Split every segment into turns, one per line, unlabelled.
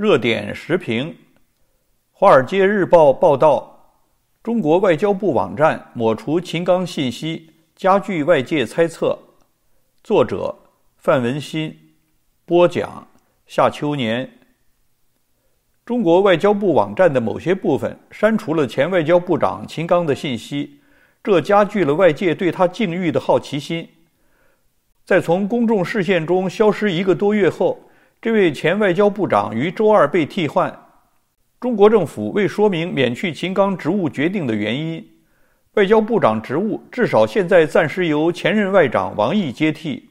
热点时评，《华尔街日报》报道，中国外交部网站抹除秦刚信息，加剧外界猜测。作者：范文新，播讲：夏秋年。中国外交部网站的某些部分删除了前外交部长秦刚的信息，这加剧了外界对他境遇的好奇心。在从公众视线中消失一个多月后。这位前外交部长于周二被替换。中国政府未说明免去秦刚职务决定的原因。外交部长职务至少现在暂时由前任外长王毅接替。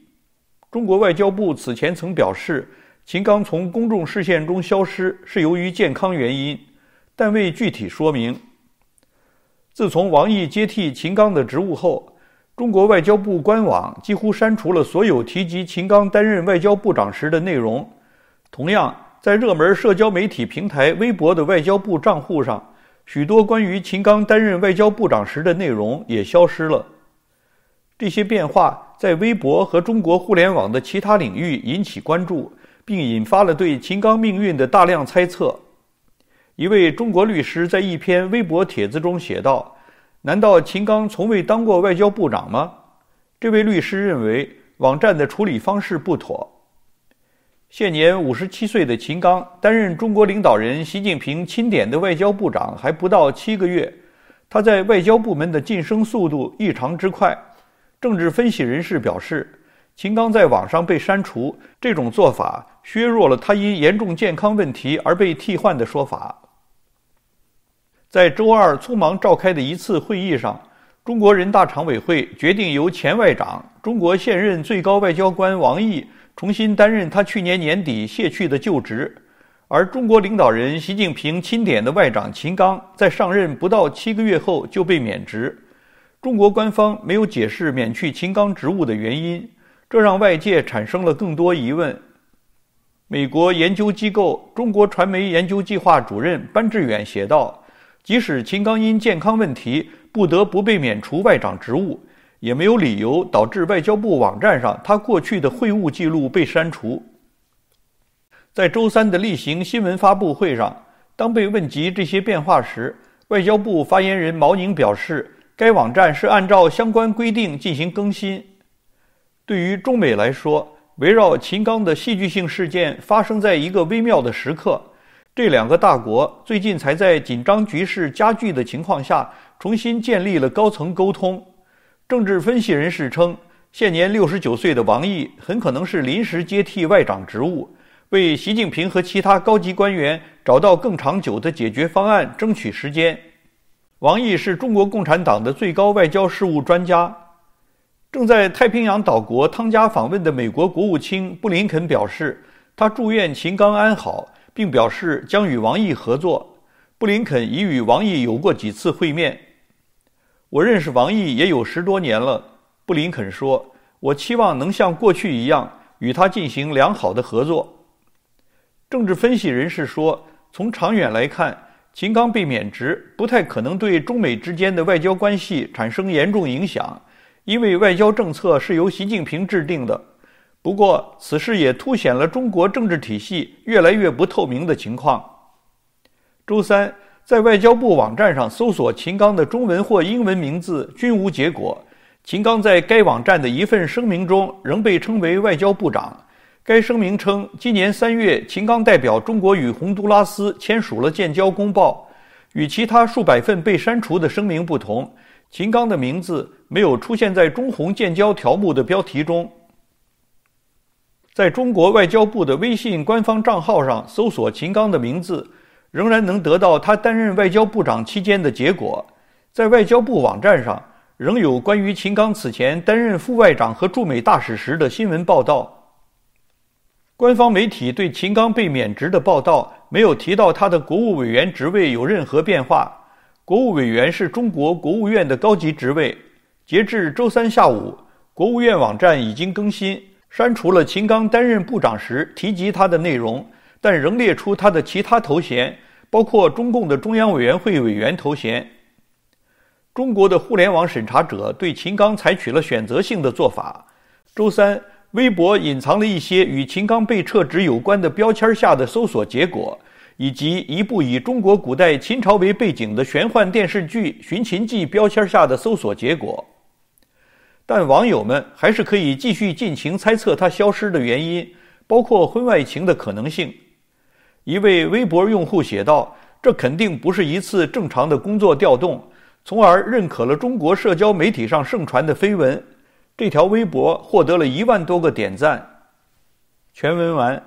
中国外交部此前曾表示，秦刚从公众视线中消失是由于健康原因，但未具体说明。自从王毅接替秦刚的职务后，中国外交部官网几乎删除了所有提及秦刚担任外交部长时的内容。同样，在热门社交媒体平台微博的外交部账户上，许多关于秦刚担任外交部长时的内容也消失了。这些变化在微博和中国互联网的其他领域引起关注，并引发了对秦刚命运的大量猜测。一位中国律师在一篇微博帖子中写道：“难道秦刚从未当过外交部长吗？”这位律师认为，网站的处理方式不妥。现年五十七岁的秦刚担任中国领导人习近平钦点的外交部长，还不到七个月，他在外交部门的晋升速度异常之快。政治分析人士表示，秦刚在网上被删除，这种做法削弱了他因严重健康问题而被替换的说法。在周二匆忙召开的一次会议上，中国人大常委会决定由前外长、中国现任最高外交官王毅。重新担任他去年年底卸去的旧职，而中国领导人习近平钦点的外长秦刚在上任不到七个月后就被免职。中国官方没有解释免去秦刚职务的原因，这让外界产生了更多疑问。美国研究机构中国传媒研究计划主任班志远写道：“即使秦刚因健康问题不得不被免除外长职务。”也没有理由导致外交部网站上他过去的会晤记录被删除。在周三的例行新闻发布会上，当被问及这些变化时，外交部发言人毛宁表示，该网站是按照相关规定进行更新。对于中美来说，围绕秦刚的戏剧性事件发生在一个微妙的时刻，这两个大国最近才在紧张局势加剧的情况下重新建立了高层沟通。政治分析人士称，现年六十九岁的王毅很可能是临时接替外长职务，为习近平和其他高级官员找到更长久的解决方案争取时间。王毅是中国共产党的最高外交事务专家。正在太平洋岛国汤加访问的美国国务卿布林肯表示，他祝愿秦刚安好，并表示将与王毅合作。布林肯已与王毅有过几次会面。我认识王毅也有十多年了，布林肯说：“我期望能像过去一样与他进行良好的合作。”政治分析人士说：“从长远来看，秦刚被免职不太可能对中美之间的外交关系产生严重影响，因为外交政策是由习近平制定的。不过，此事也凸显了中国政治体系越来越不透明的情况。”周三。在外交部网站上搜索秦刚的中文或英文名字均无结果。秦刚在该网站的一份声明中仍被称为外交部长。该声明称，今年三月，秦刚代表中国与洪都拉斯签署了建交公报。与其他数百份被删除的声明不同，秦刚的名字没有出现在中红建交条目的标题中。在中国外交部的微信官方账号上搜索秦刚的名字。仍然能得到他担任外交部长期间的结果，在外交部网站上仍有关于秦刚此前担任副外长和驻美大使时的新闻报道。官方媒体对秦刚被免职的报道没有提到他的国务委员职位有任何变化。国务委员是中国国务院的高级职位。截至周三下午，国务院网站已经更新，删除了秦刚担任部长时提及他的内容。但仍列出他的其他头衔，包括中共的中央委员会委员头衔。中国的互联网审查者对秦刚采取了选择性的做法。周三，微博隐藏了一些与秦刚被撤职有关的标签下的搜索结果，以及一部以中国古代秦朝为背景的玄幻电视剧《寻秦记》标签下的搜索结果。但网友们还是可以继续尽情猜测他消失的原因，包括婚外情的可能性。一位微博用户写道：“这肯定不是一次正常的工作调动，从而认可了中国社交媒体上盛传的绯闻。”这条微博获得了一万多个点赞。全文完。